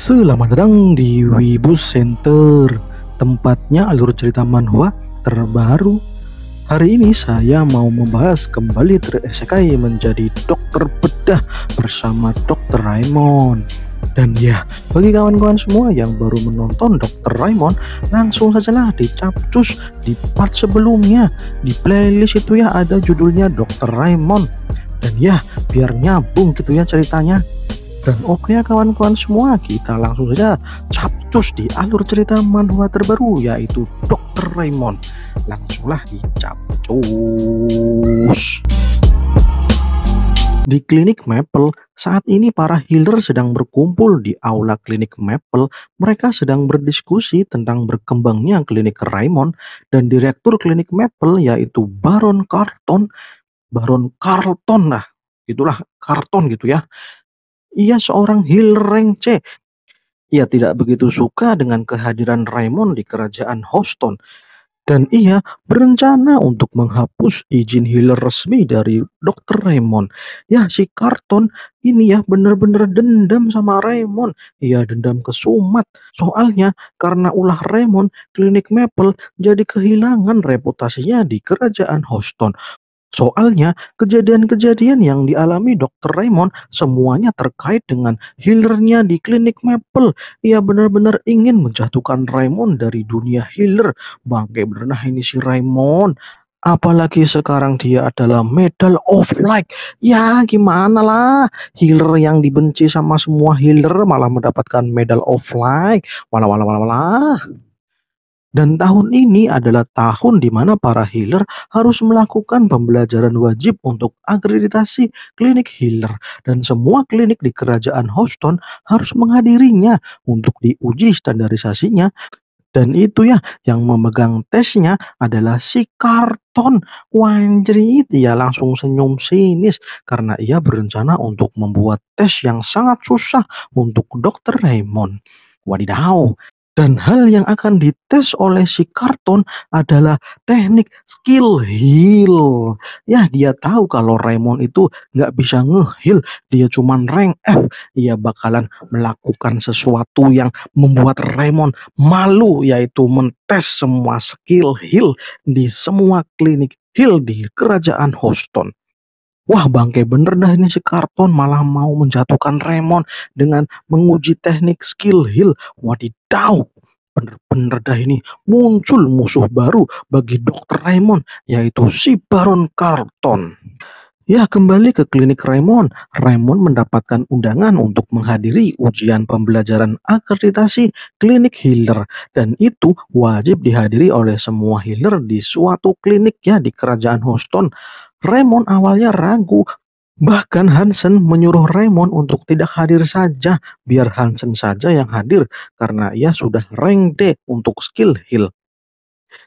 Selamat datang di Wibus Center, tempatnya alur cerita manhwa terbaru. Hari ini saya mau membahas kembali Teresekai menjadi dokter bedah bersama Dr. Raymond. Dan ya, bagi kawan-kawan semua yang baru menonton Dr. Raymond, langsung sajalah dicapcus di part sebelumnya. Di playlist itu ya ada judulnya Dr. Raymond. Dan ya, biar nyambung gitu ya ceritanya. Dan oke ya kawan-kawan semua, kita langsung saja capcus di alur cerita manhwa terbaru yaitu Dr. Raymond. Langsunglah dicapcus. Di klinik Maple, saat ini para healer sedang berkumpul di aula klinik Maple. Mereka sedang berdiskusi tentang berkembangnya klinik Raymond dan direktur klinik Maple yaitu Baron Carlton. Baron Carlton lah, itulah Carton gitu ya ia seorang Hilreng rengce. Ia tidak begitu suka dengan kehadiran Raymond di kerajaan Houston dan ia berencana untuk menghapus izin healer resmi dari Dr. Raymond. Ya, si Carton ini ya benar-benar dendam sama Raymond. Ia dendam ke Sumat. Soalnya karena ulah Raymond, klinik Maple jadi kehilangan reputasinya di kerajaan Houston. Soalnya kejadian-kejadian yang dialami Dr. Raymond semuanya terkait dengan healernya di klinik Maple. Ia benar-benar ingin menjatuhkan Raymond dari dunia healer. Bangke benar ini si Raymond. Apalagi sekarang dia adalah Medal of Light. Ya gimana lah. Healer yang dibenci sama semua healer malah mendapatkan Medal of Light. Walah walah walah walah. Dan tahun ini adalah tahun di mana para healer harus melakukan pembelajaran wajib untuk akreditasi klinik healer dan semua klinik di kerajaan Houston harus menghadirinya untuk diuji standarisasinya dan itu ya yang memegang tesnya adalah si karton wanjri dia ya, langsung senyum sinis karena ia berencana untuk membuat tes yang sangat susah untuk dokter Raymond wadidaw dan hal yang akan dites oleh si karton adalah teknik skill heal. Ya, dia tahu kalau Raymond itu nggak bisa ngeheal, dia cuman rank F. Ia bakalan melakukan sesuatu yang membuat Raymond malu, yaitu mentes semua skill heal di semua klinik heal di kerajaan Houston. Wah bangke bener dah ini si Karton malah mau menjatuhkan Raymond dengan menguji teknik skill heal. Wadidaw, bener-bener dah ini muncul musuh baru bagi Dokter Raymond yaitu si Baron Karton. Ya, kembali ke klinik Raymond. Raymond mendapatkan undangan untuk menghadiri ujian pembelajaran akreditasi klinik healer dan itu wajib dihadiri oleh semua healer di suatu klinik ya di kerajaan Houston. Raymond awalnya ragu. Bahkan Hansen menyuruh Raymond untuk tidak hadir saja, biar Hansen saja yang hadir karena ia sudah rank D untuk skill heal.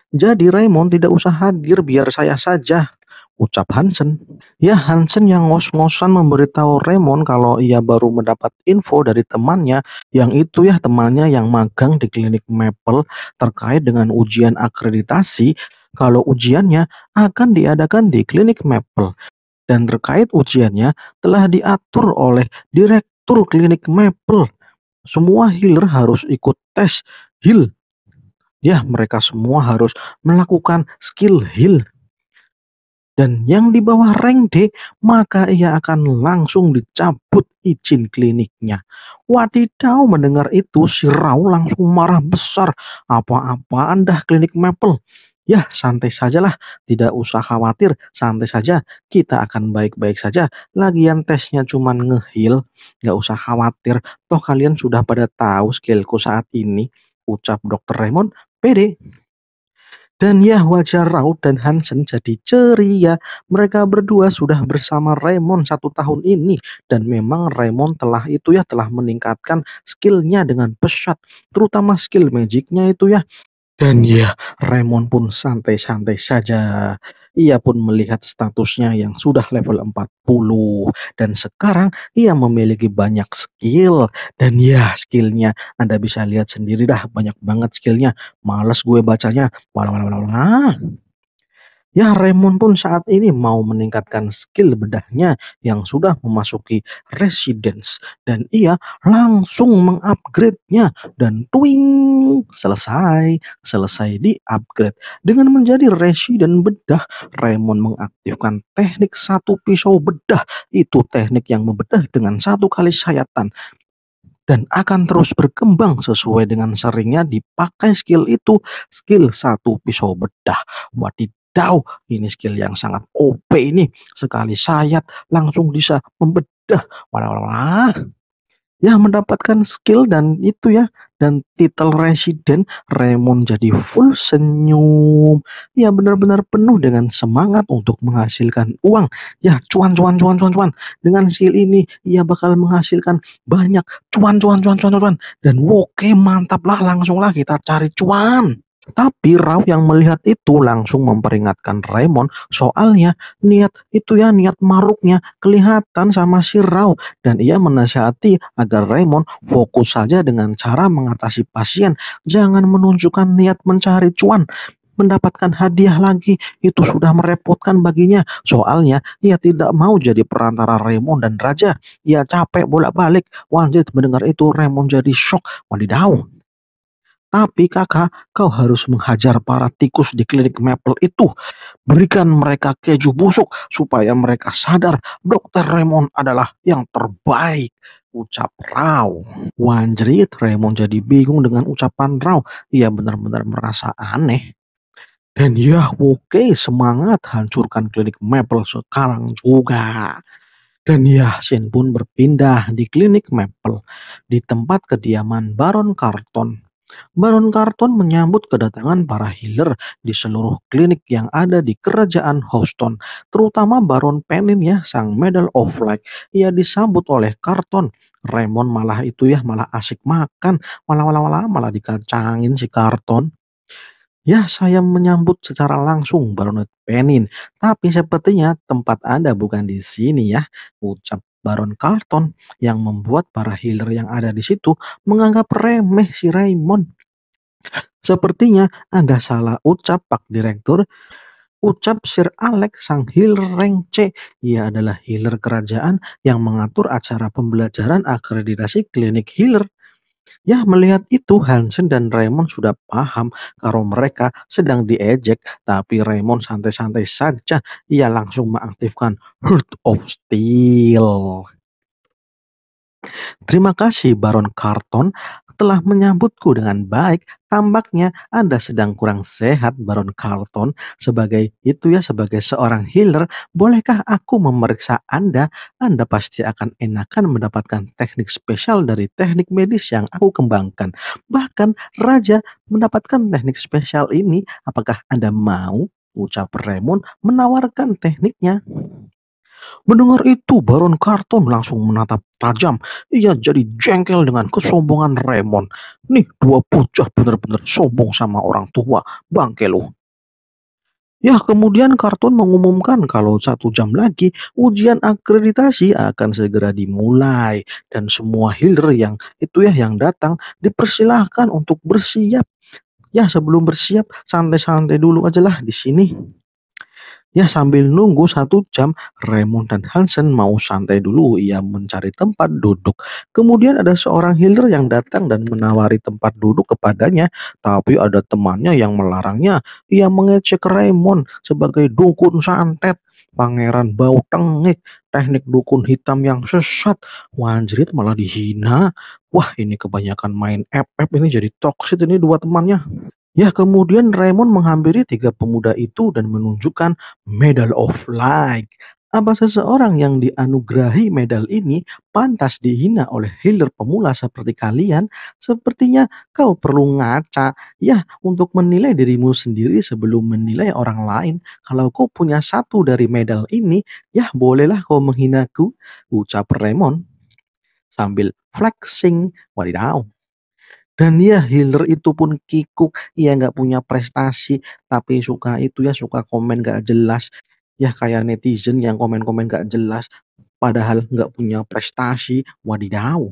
Jadi Raymond tidak usah hadir biar saya saja, ucap Hansen. Ya Hansen yang ngos-ngosan memberitahu Raymond kalau ia baru mendapat info dari temannya, yang itu ya temannya yang magang di klinik Maple terkait dengan ujian akreditasi kalau ujiannya akan diadakan di Klinik Maple dan terkait ujiannya telah diatur oleh Direktur Klinik Maple. Semua healer harus ikut tes heal. Ya, mereka semua harus melakukan skill heal. Dan yang di bawah rank D, maka ia akan langsung dicabut izin kliniknya. Wadidau mendengar itu, si Rao langsung marah besar. apa apa Anda klinik Maple? Ya, santai sajalah, tidak usah khawatir, santai saja, kita akan baik-baik saja. Lagian tesnya cuman ngehil, nggak usah khawatir, toh kalian sudah pada tahu skillku saat ini, ucap Dokter Raymond, pede. Dan ya wajah Raut dan Hansen jadi ceria. Mereka berdua sudah bersama Raymond satu tahun ini. Dan memang Raymond telah itu ya telah meningkatkan skillnya dengan pesat. Terutama skill magicnya itu ya. Dan ya, Raymond pun santai-santai saja. Ia pun melihat statusnya yang sudah level 40 dan sekarang ia memiliki banyak skill dan ya skillnya Anda bisa lihat sendiri dah banyak banget skillnya. Males gue bacanya. walau walau walau Ya Raymond pun saat ini mau meningkatkan skill bedahnya yang sudah memasuki residence dan ia langsung mengupgrade-nya dan twing selesai selesai di upgrade dengan menjadi resident bedah Raymond mengaktifkan teknik satu pisau bedah itu teknik yang membedah dengan satu kali sayatan dan akan terus berkembang sesuai dengan seringnya dipakai skill itu skill satu pisau bedah buat Dao, ini skill yang sangat OP ini sekali sayat langsung bisa membedah walah ya mendapatkan skill dan itu ya dan titel resident Raymond jadi full senyum ya benar-benar penuh dengan semangat untuk menghasilkan uang ya cuan cuan cuan cuan cuan dengan skill ini ia bakal menghasilkan banyak cuan cuan cuan cuan cuan dan oke mantap lah langsung lah kita cari cuan tapi Rau yang melihat itu langsung memperingatkan Raymond soalnya niat itu ya niat maruknya kelihatan sama si Rau dan ia menasihati agar Raymond fokus saja dengan cara mengatasi pasien jangan menunjukkan niat mencari cuan mendapatkan hadiah lagi itu sudah merepotkan baginya soalnya ia tidak mau jadi perantara Raymond dan Raja ia capek bolak-balik wanjit mendengar itu Raymond jadi shock wadidaw tapi kakak, kau harus menghajar para tikus di klinik Maple itu. Berikan mereka keju busuk supaya mereka sadar Dokter Raymond adalah yang terbaik. Ucap Rao. Wanjrit, Raymond jadi bingung dengan ucapan Rao. Ia benar-benar merasa aneh. Dan ya oke okay, semangat hancurkan klinik Maple sekarang juga. Dan ya, Sin pun berpindah di klinik Maple di tempat kediaman Baron Carton. Baron Carton menyambut kedatangan para healer di seluruh klinik yang ada di kerajaan Houston, terutama Baron Penin ya, sang Medal of Light. Ia disambut oleh Carton. Raymond malah itu ya, malah asik makan, malah malah malah malah dikacangin si Carton. Ya, saya menyambut secara langsung Baronet Penin, tapi sepertinya tempat Anda bukan di sini ya, ucap Baron Carlton yang membuat para healer yang ada di situ menganggap remeh si Raymond. Sepertinya Anda salah ucap, Pak Direktur. Ucap Sir Alex, sang healer rank C. Ia adalah healer kerajaan yang mengatur acara pembelajaran akreditasi klinik healer. Ya, melihat itu Hansen dan Raymond sudah paham kalau mereka sedang diejek, tapi Raymond santai-santai saja. Ia langsung mengaktifkan Heart of Steel. Terima kasih Baron Carton, telah menyambutku dengan baik, tampaknya Anda sedang kurang sehat, Baron Carlton. Sebagai itu ya, sebagai seorang healer, bolehkah aku memeriksa Anda? Anda pasti akan enakan mendapatkan teknik spesial dari teknik medis yang aku kembangkan. Bahkan Raja mendapatkan teknik spesial ini. Apakah Anda mau? Ucap Raymond menawarkan tekniknya. Mendengar itu, Baron Carton langsung menatap tajam. Ia jadi jengkel dengan kesombongan Raymond. Nih, dua pucah benar-benar sombong sama orang tua. Bangke lu. Ya, kemudian Carton mengumumkan kalau satu jam lagi ujian akreditasi akan segera dimulai dan semua healer yang itu ya yang datang dipersilahkan untuk bersiap. Ya, sebelum bersiap santai-santai dulu aja lah di sini. Ya sambil nunggu satu jam, Raymond dan Hansen mau santai dulu. Ia mencari tempat duduk. Kemudian ada seorang healer yang datang dan menawari tempat duduk kepadanya. Tapi ada temannya yang melarangnya. Ia mengecek Raymond sebagai dukun santet. Pangeran bau tengik, teknik dukun hitam yang sesat, wanjrit malah dihina. Wah ini kebanyakan main app-app ini jadi toksit ini dua temannya. Ya, kemudian Raymond menghampiri tiga pemuda itu dan menunjukkan Medal of Light. Apa seseorang yang dianugerahi medal ini pantas dihina oleh healer pemula seperti kalian? Sepertinya kau perlu ngaca ya untuk menilai dirimu sendiri sebelum menilai orang lain. Kalau kau punya satu dari medal ini, ya bolehlah kau menghinaku, ucap Raymond sambil flexing. Wadidaw. Dan ya healer itu pun kikuk, ya nggak punya prestasi, tapi suka itu ya, suka komen nggak jelas. Ya kayak netizen yang komen-komen nggak jelas, padahal nggak punya prestasi, wadidaw!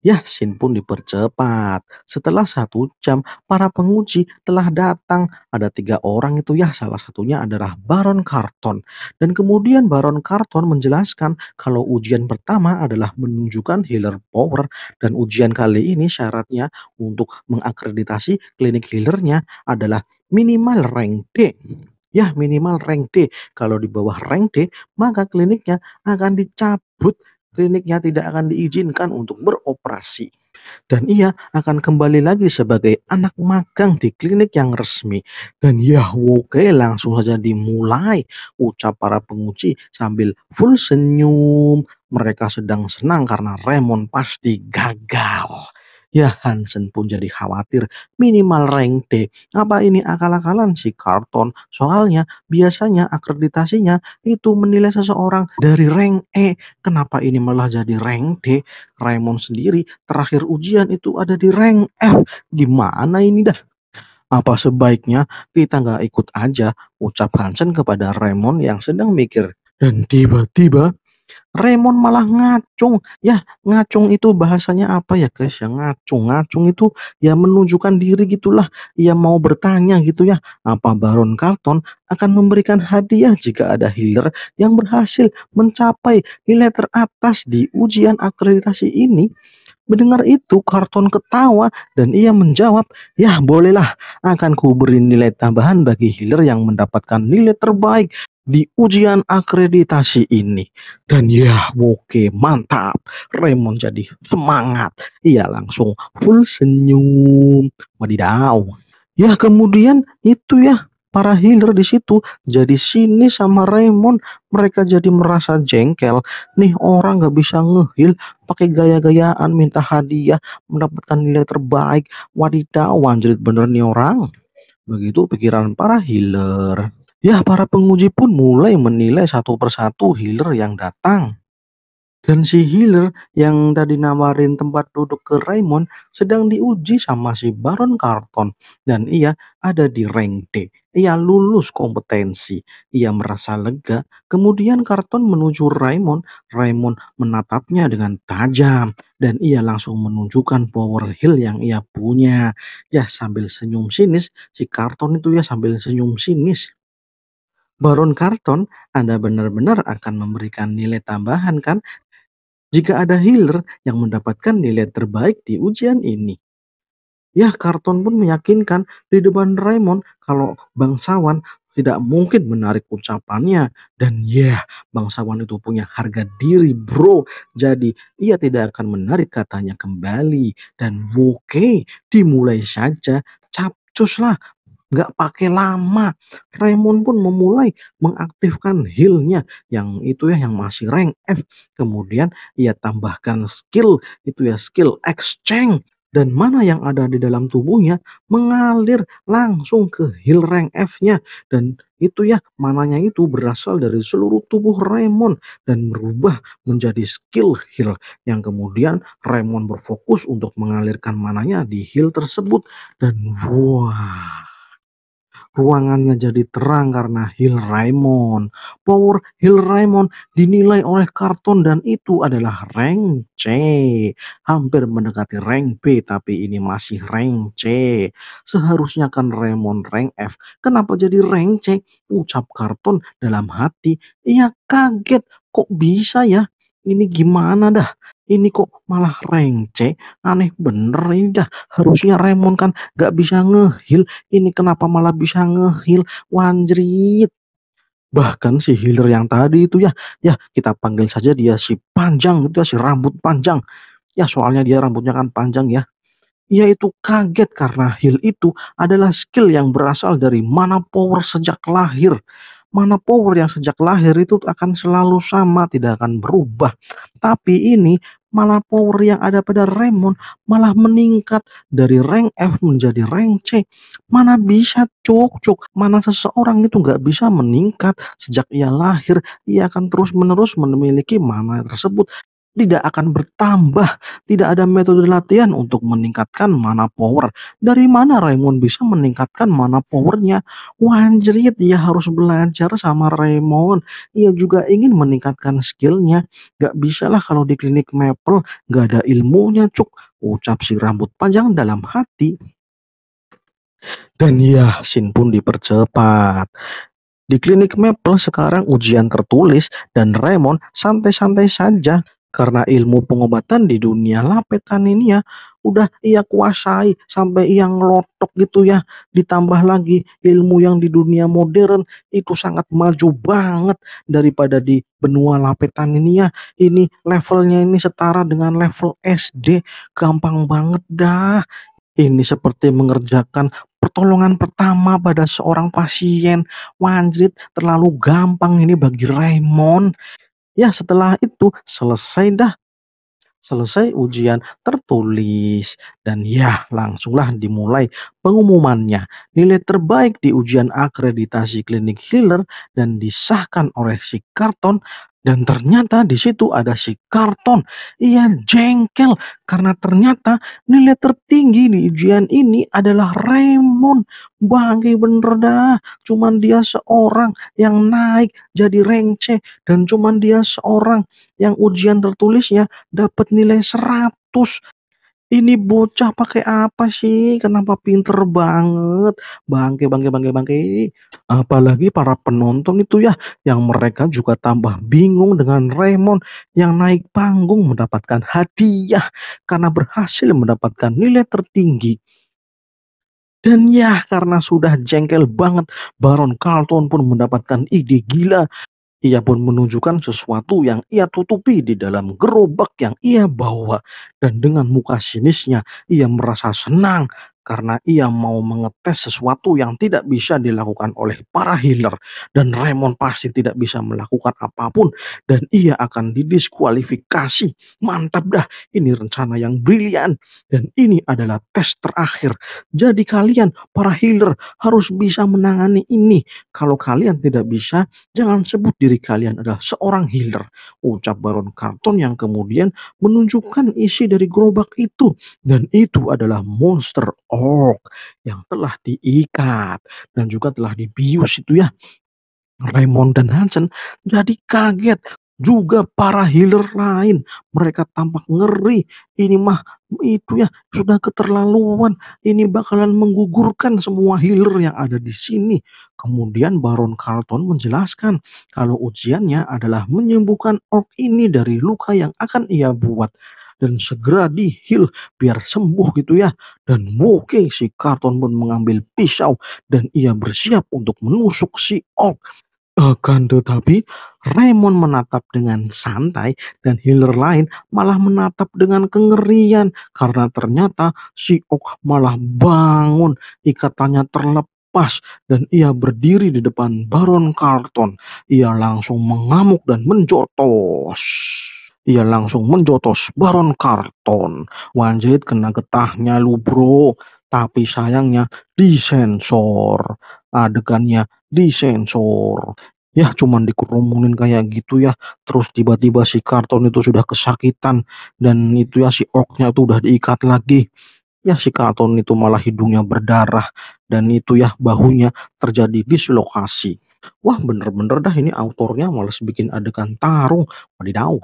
Yasin pun dipercepat. Setelah satu jam, para penguji telah datang. Ada tiga orang itu ya, salah satunya adalah Baron Carton. Dan kemudian Baron Carton menjelaskan kalau ujian pertama adalah menunjukkan healer power. Dan ujian kali ini syaratnya untuk mengakreditasi klinik healernya adalah minimal rank D. Ya minimal rank D. Kalau di bawah rank D maka kliniknya akan dicabut kliniknya tidak akan diizinkan untuk beroperasi. Dan ia akan kembali lagi sebagai anak magang di klinik yang resmi. Dan ya oke langsung saja dimulai ucap para penguji sambil full senyum. Mereka sedang senang karena Raymond pasti gagal. Ya Hansen pun jadi khawatir minimal rank D. Apa ini akal-akalan si Carlton? Soalnya biasanya akreditasinya itu menilai seseorang dari rank E. Kenapa ini malah jadi rank D? Raymond sendiri terakhir ujian itu ada di rank F. Gimana ini dah? Apa sebaiknya kita nggak ikut aja ucap Hansen kepada Raymond yang sedang mikir. Dan tiba-tiba Raymond malah ngacung. Ya, ngacung itu bahasanya apa ya, guys? Ya ngacung. Ngacung itu ya menunjukkan diri gitulah. Ya mau bertanya gitu ya, apa Baron Carlton akan memberikan hadiah jika ada healer yang berhasil mencapai nilai teratas di ujian akreditasi ini? Mendengar itu, Karton ketawa dan ia menjawab, ya bolehlah. Akan kuberi nilai tambahan bagi healer yang mendapatkan nilai terbaik di ujian akreditasi ini. Dan ya, oke, mantap. Raymond jadi semangat. Ia langsung full senyum. Wadidaw. Ya, kemudian itu ya para healer di situ jadi sini sama Raymond mereka jadi merasa jengkel nih orang nggak bisa ngehil pakai gaya-gayaan minta hadiah mendapatkan nilai terbaik wadidaw anjrit bener nih orang begitu pikiran para healer Ya, para penguji pun mulai menilai satu persatu healer yang datang. Dan si healer yang tadi nawarin tempat duduk ke Raymond sedang diuji sama si Baron Carton dan ia ada di rank D. Ia lulus kompetensi, ia merasa lega. Kemudian Carton menuju Raymond, Raymond menatapnya dengan tajam dan ia langsung menunjukkan power heal yang ia punya. Ya sambil senyum sinis, si Carton itu ya sambil senyum sinis. Baron Carton, Anda benar-benar akan memberikan nilai tambahan kan jika ada healer yang mendapatkan nilai terbaik di ujian ini. Ya, Carton pun meyakinkan di depan Raymond kalau bangsawan tidak mungkin menarik ucapannya. Dan ya, yeah, bangsawan itu punya harga diri bro. Jadi ia tidak akan menarik katanya kembali. Dan oke, okay, dimulai saja. capcuslah nggak pakai lama. Raymond pun memulai mengaktifkan healnya yang itu ya yang masih rank F. Kemudian ia tambahkan skill itu ya skill exchange dan mana yang ada di dalam tubuhnya mengalir langsung ke heal rank F-nya dan itu ya mananya itu berasal dari seluruh tubuh Raymond dan merubah menjadi skill heal yang kemudian Raymond berfokus untuk mengalirkan mananya di heal tersebut dan wah ruangannya jadi terang karena Hill Raymond. Power Hill Raymond dinilai oleh karton dan itu adalah rank C. Hampir mendekati rank B tapi ini masih rank C. Seharusnya kan Raymond rank F. Kenapa jadi rank C? Ucap karton dalam hati. Ia kaget kok bisa ya ini gimana dah? Ini kok malah rengce, aneh bener ini dah. Harusnya Remon kan gak bisa ngehil, ini kenapa malah bisa ngehil? Wanjrit. Bahkan si healer yang tadi itu ya, ya kita panggil saja dia si panjang itu ya, si rambut panjang. Ya soalnya dia rambutnya kan panjang ya. Ia itu kaget karena heal itu adalah skill yang berasal dari mana power sejak lahir mana power yang sejak lahir itu akan selalu sama, tidak akan berubah. Tapi ini malah power yang ada pada Raymond malah meningkat dari rank F menjadi rank C. Mana bisa cuk cuk, mana seseorang itu nggak bisa meningkat sejak ia lahir, ia akan terus menerus memiliki mana tersebut tidak akan bertambah. Tidak ada metode latihan untuk meningkatkan mana power. Dari mana Raymond bisa meningkatkan mana powernya? Wanjerit, ia harus belajar sama Raymond. Ia juga ingin meningkatkan skillnya. Gak bisalah kalau di klinik Maple gak ada ilmunya cuk. Ucap si rambut panjang dalam hati. Dan ya, sin pun dipercepat. Di klinik Maple sekarang ujian tertulis dan Raymond santai-santai saja karena ilmu pengobatan di dunia lapetan ini ya udah ia kuasai sampai ia ngelotok gitu ya. Ditambah lagi ilmu yang di dunia modern itu sangat maju banget daripada di benua lapetan ini ya. Ini levelnya ini setara dengan level SD. Gampang banget dah. Ini seperti mengerjakan pertolongan pertama pada seorang pasien. Wanjrit terlalu gampang ini bagi Raymond. Ya, setelah itu selesai dah. Selesai ujian tertulis dan ya langsunglah dimulai pengumumannya. Nilai terbaik di ujian akreditasi klinik healer dan disahkan oleh si karton dan ternyata di situ ada si karton. Ia jengkel karena ternyata nilai tertinggi di ujian ini adalah Raymond. Bangke bener dah. Cuman dia seorang yang naik jadi rengce. Dan cuman dia seorang yang ujian tertulisnya dapat nilai 100 ini bocah pakai apa sih? Kenapa pinter banget? Bangke, bangke, bangke, bangke. Apalagi para penonton itu ya, yang mereka juga tambah bingung dengan Raymond yang naik panggung mendapatkan hadiah karena berhasil mendapatkan nilai tertinggi. Dan ya karena sudah jengkel banget Baron Carlton pun mendapatkan ide gila ia pun menunjukkan sesuatu yang ia tutupi di dalam gerobak yang ia bawa, dan dengan muka sinisnya ia merasa senang karena ia mau mengetes sesuatu yang tidak bisa dilakukan oleh para healer dan Raymond pasti tidak bisa melakukan apapun dan ia akan didiskualifikasi. Mantap dah, ini rencana yang brilian dan ini adalah tes terakhir. Jadi kalian para healer harus bisa menangani ini. Kalau kalian tidak bisa, jangan sebut diri kalian adalah seorang healer. Ucap Baron Carton yang kemudian menunjukkan isi dari gerobak itu dan itu adalah monster hoax yang telah diikat dan juga telah dibius itu ya. Raymond dan Hansen jadi kaget juga para healer lain mereka tampak ngeri ini mah itu ya sudah keterlaluan ini bakalan menggugurkan semua healer yang ada di sini kemudian Baron Carlton menjelaskan kalau ujiannya adalah menyembuhkan Ork ini dari luka yang akan ia buat dan segera dihil biar sembuh gitu ya. Dan oke si Karton pun mengambil pisau dan ia bersiap untuk menusuk si Ok. Akan tetapi, Raymond menatap dengan santai dan healer lain malah menatap dengan kengerian karena ternyata si Ok malah bangun, ikatannya terlepas dan ia berdiri di depan Baron Carton. Ia langsung mengamuk dan menjotos. Ia langsung menjotos Baron Karton. Wanjit kena getahnya lu bro. Tapi sayangnya disensor. Adegannya disensor. Ya cuman dikerumunin kayak gitu ya. Terus tiba-tiba si Karton itu sudah kesakitan. Dan itu ya si oknya itu udah diikat lagi. Ya si Karton itu malah hidungnya berdarah. Dan itu ya bahunya terjadi dislokasi. Wah bener-bener dah ini autornya males bikin adegan tarung. Wadidaw.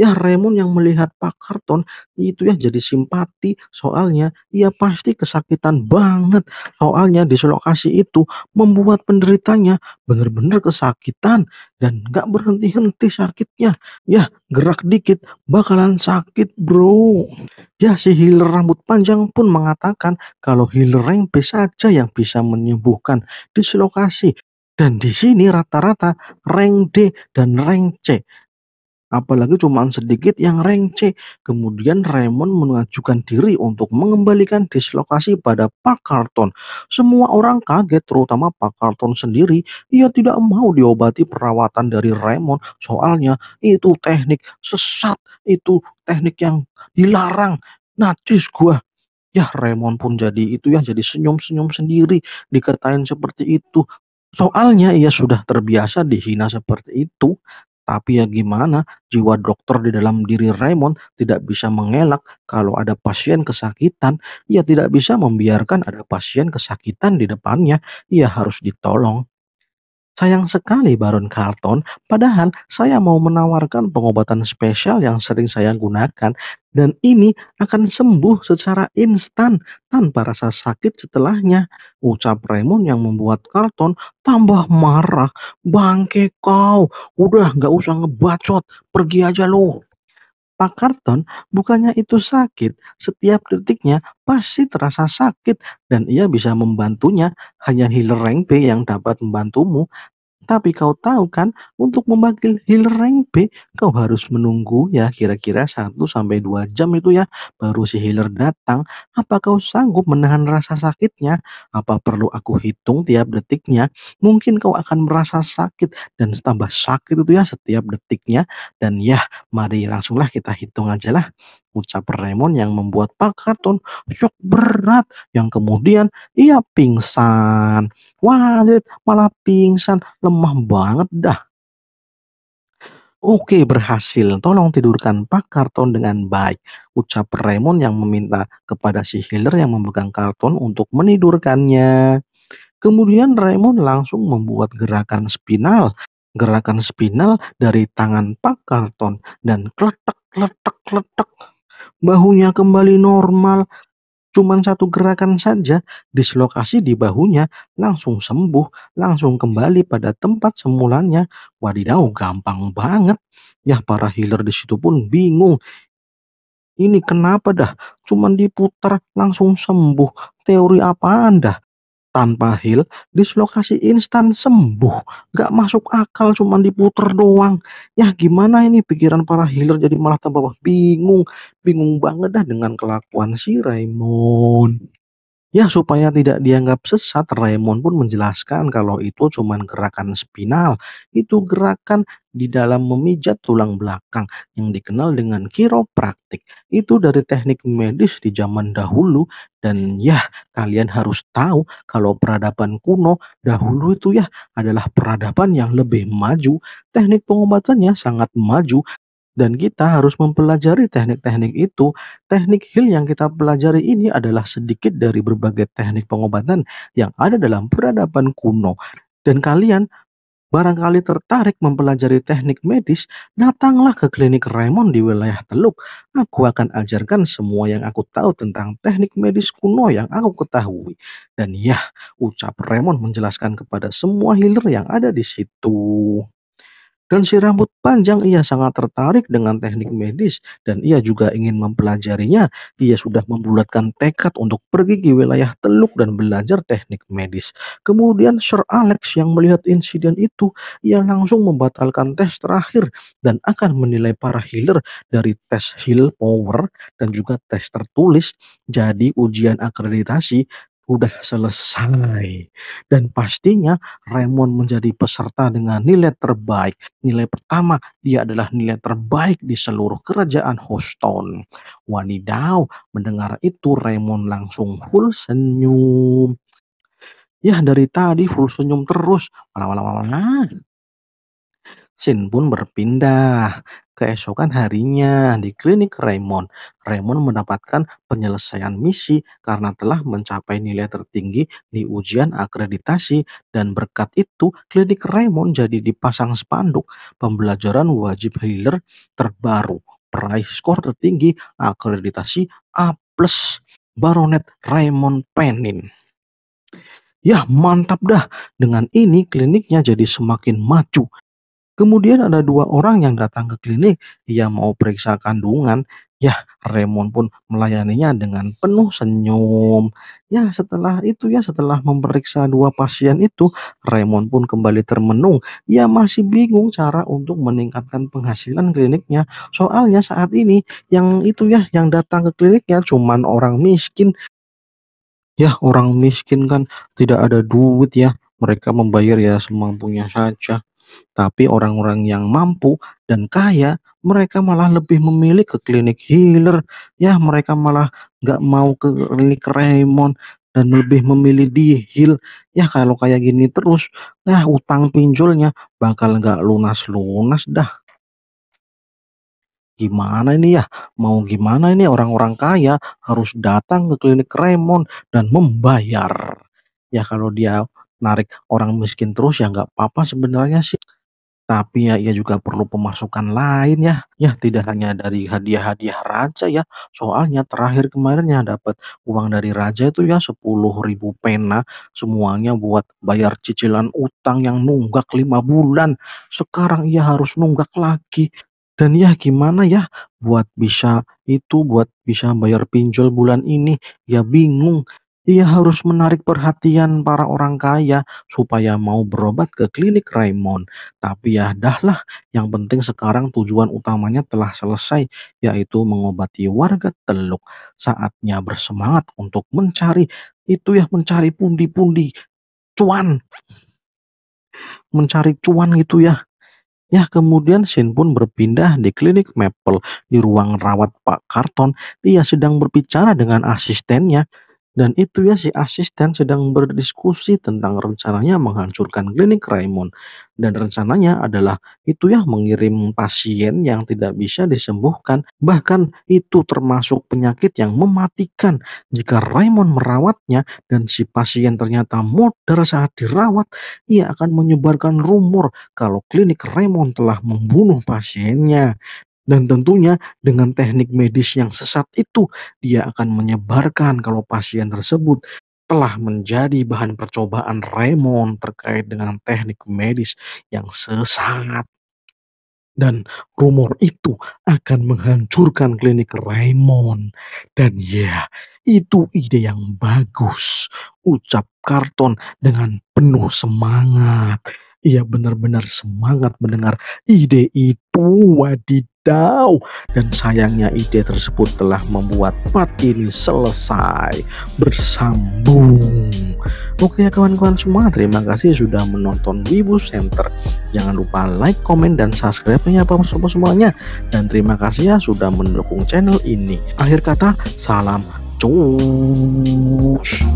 Ya Raymond yang melihat Pak Karton itu ya jadi simpati soalnya ia pasti kesakitan banget. Soalnya dislokasi itu membuat penderitanya benar-benar kesakitan dan nggak berhenti-henti sakitnya. Ya gerak dikit bakalan sakit bro. Ya si healer rambut panjang pun mengatakan kalau healer bisa saja yang bisa menyembuhkan dislokasi dan di sini rata-rata rank D dan rank C Apalagi cumaan sedikit yang rengce. Kemudian Raymond mengajukan diri untuk mengembalikan dislokasi pada Pak Carton. Semua orang kaget terutama Pak Carton sendiri. Ia tidak mau diobati perawatan dari Raymond. Soalnya itu teknik sesat. Itu teknik yang dilarang. Najis gua. Ya Raymond pun jadi itu ya jadi senyum-senyum sendiri dikatain seperti itu. Soalnya ia sudah terbiasa dihina seperti itu tapi ya gimana, jiwa dokter di dalam diri Raymond tidak bisa mengelak kalau ada pasien kesakitan. Ia tidak bisa membiarkan ada pasien kesakitan di depannya. Ia harus ditolong. Sayang sekali Baron Carlton. padahal saya mau menawarkan pengobatan spesial yang sering saya gunakan dan ini akan sembuh secara instan tanpa rasa sakit setelahnya. Ucap Raymond yang membuat Carlton tambah marah. Bangke kau, udah gak usah ngebacot, pergi aja loh. Pak Karton, bukannya itu sakit, setiap detiknya pasti terasa sakit dan ia bisa membantunya. Hanya healer rank yang dapat membantumu tapi kau tahu kan, untuk memanggil healer rank B, kau harus menunggu ya kira-kira 1 sampai 2 jam itu ya, baru si healer datang. Apa kau sanggup menahan rasa sakitnya? Apa perlu aku hitung tiap detiknya? Mungkin kau akan merasa sakit dan tambah sakit itu ya setiap detiknya. Dan ya, mari langsunglah kita hitung aja lah ucap Raymond yang membuat Pak Karton shock berat yang kemudian ia pingsan. Wajit malah pingsan, lemah banget dah. Oke berhasil, tolong tidurkan Pak Karton dengan baik, ucap Raymond yang meminta kepada si healer yang memegang karton untuk menidurkannya. Kemudian Raymond langsung membuat gerakan spinal gerakan spinal dari tangan Pak Karton dan kletek kletek kletek bahunya kembali normal. Cuman satu gerakan saja, dislokasi di bahunya, langsung sembuh, langsung kembali pada tempat semulanya. Wadidaw, gampang banget. Ya, para healer di situ pun bingung. Ini kenapa dah? Cuman diputar langsung sembuh. Teori apa anda? Tanpa heal, dislokasi instan sembuh. Gak masuk akal, cuman diputer doang. ya gimana ini pikiran para healer jadi malah tambah bingung. Bingung banget dah dengan kelakuan si Raymond. Ya, supaya tidak dianggap sesat, Raymond pun menjelaskan kalau itu cuma gerakan spinal. Itu gerakan di dalam memijat tulang belakang yang dikenal dengan kiropraktik. Itu dari teknik medis di zaman dahulu dan ya, kalian harus tahu kalau peradaban kuno dahulu itu ya adalah peradaban yang lebih maju. Teknik pengobatannya sangat maju dan kita harus mempelajari teknik-teknik itu. Teknik heal yang kita pelajari ini adalah sedikit dari berbagai teknik pengobatan yang ada dalam peradaban kuno. Dan kalian barangkali tertarik mempelajari teknik medis, datanglah ke klinik Raymond di wilayah Teluk. Aku akan ajarkan semua yang aku tahu tentang teknik medis kuno yang aku ketahui. Dan ya, ucap Raymond menjelaskan kepada semua healer yang ada di situ dan si rambut panjang ia sangat tertarik dengan teknik medis dan ia juga ingin mempelajarinya. Ia sudah membulatkan tekad untuk pergi ke wilayah teluk dan belajar teknik medis. Kemudian Sir Alex yang melihat insiden itu, ia langsung membatalkan tes terakhir dan akan menilai para healer dari tes heal power dan juga tes tertulis. Jadi ujian akreditasi udah selesai. Dan pastinya Raymond menjadi peserta dengan nilai terbaik. Nilai pertama, dia adalah nilai terbaik di seluruh kerajaan Houston. Wanidaw, mendengar itu Raymond langsung full senyum. Ya dari tadi full senyum terus. Malah-malah-malah. Sin pun berpindah. Keesokan harinya, di klinik Raymond, Raymond mendapatkan penyelesaian misi karena telah mencapai nilai tertinggi di ujian akreditasi dan berkat itu klinik Raymond jadi dipasang spanduk pembelajaran wajib healer terbaru, peraih skor tertinggi akreditasi A+, Baronet Raymond Penin. Ya mantap dah, dengan ini kliniknya jadi semakin maju Kemudian ada dua orang yang datang ke klinik, ia mau periksa kandungan. Ya, Raymond pun melayaninya dengan penuh senyum. Ya, setelah itu ya, setelah memeriksa dua pasien itu, Raymond pun kembali termenung. Ia masih bingung cara untuk meningkatkan penghasilan kliniknya. Soalnya saat ini, yang itu ya, yang datang ke kliniknya cuman orang miskin. Ya, orang miskin kan tidak ada duit ya. Mereka membayar ya semampunya saja. Tapi orang-orang yang mampu dan kaya, mereka malah lebih memilih ke klinik healer. Ya, mereka malah nggak mau ke klinik Raymond dan lebih memilih di heal. Ya, kalau kayak gini terus, nah utang pinjolnya bakal nggak lunas-lunas dah gimana ini ya mau gimana ini orang-orang kaya harus datang ke klinik Raymond dan membayar ya kalau dia narik orang miskin terus ya nggak apa-apa sebenarnya sih. Tapi ya ia ya juga perlu pemasukan lain ya. Ya tidak hanya dari hadiah-hadiah raja ya. Soalnya terakhir kemarin ya dapat uang dari raja itu ya ribu pena semuanya buat bayar cicilan utang yang nunggak lima bulan. Sekarang ia harus nunggak lagi. Dan ya gimana ya buat bisa itu buat bisa bayar pinjol bulan ini ya bingung ia harus menarik perhatian para orang kaya supaya mau berobat ke klinik Raymond. Tapi ya dahlah, yang penting sekarang tujuan utamanya telah selesai, yaitu mengobati warga Teluk. Saatnya bersemangat untuk mencari, itu ya mencari pundi-pundi cuan. Mencari cuan gitu ya. Ya, kemudian Shin pun berpindah di klinik Maple. Di ruang rawat Pak Karton. Ia sedang berbicara dengan asistennya. Dan itu ya si asisten sedang berdiskusi tentang rencananya menghancurkan klinik Raymond dan rencananya adalah itu ya mengirim pasien yang tidak bisa disembuhkan bahkan itu termasuk penyakit yang mematikan jika Raymond merawatnya dan si pasien ternyata modar saat dirawat ia akan menyebarkan rumor kalau klinik Raymond telah membunuh pasiennya dan tentunya dengan teknik medis yang sesat itu, dia akan menyebarkan kalau pasien tersebut telah menjadi bahan percobaan Raymond terkait dengan teknik medis yang sesat. Dan rumor itu akan menghancurkan klinik Raymond. Dan ya, yeah, itu ide yang bagus. Ucap Karton dengan penuh semangat ia benar-benar semangat mendengar ide itu. Wadid Wadaw, dan sayangnya ide tersebut telah membuat part ini selesai bersambung Oke kawan-kawan semua terima kasih sudah menonton Wibu Center jangan lupa like komen dan subscribe nya apa semua semuanya dan terima kasih ya sudah mendukung channel ini akhir kata salam cus